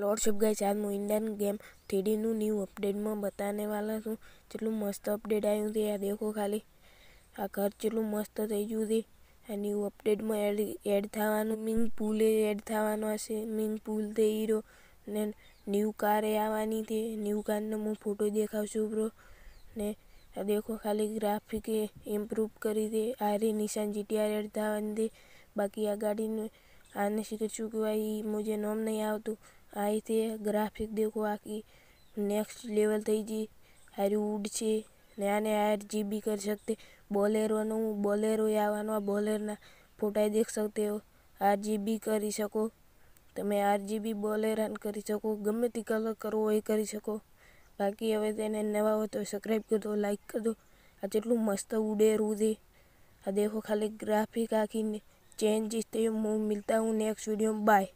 WhatsApp guys આજ હું Indian game થ્રીડીનું ન્યૂ અપડેટમાં બતાવને વાલા છું જેટલું મસ્ત અપડેટ આવ્યું છે આ દેખો ખાલી આ ઘર જેટલું મસ્ત થઈ ગયું છે આ ન્યૂ અપડેટમાં એડ એડ થવાનું મીન પુલે એડ થવાનો હશે મીન પુલ તે હીરો ને ન્યૂ કારે આવવાની છે ન્યૂ કારનો હું ફોટો દેખાડશું બ્રો ને આ દેખો ખાલી ગ્રાફિકે ઇમ્પ્રૂવ કરી દે આ રે નિશાન જીટીઆર એડ થવાની દે બાકી આ ગાડીનું આને શીખે શું કહેવાય એ મુજે નામ નહીં આવતું આ રીતે ગ્રાફિક દેખો આખી નેક્સ્ટ લેવલ થઈ જઈ હારી ઉડ છે ને આને હાર જીબી કરી શકતે બોલેરોનું બોલેરો આવવાનો આ બોલેરના ફોટા દેખ શકતે હો જીબી કરી શકો તમે આર જીબી બોલેરાન કરી શકો ગમે તે કલર કરવો એ કરી શકો બાકી હવે તેને નવા હોય તો સબસ્ક્રાઈબ કરી દો લાઈક કરી દો આ જેટલું મસ્ત ઉડેરું છે આ દેખો ખાલી ગ્રાફિક આખી ચેન્જીસ થયું હું મિલતા હું નેક્સ્ટ વિડીયો બાય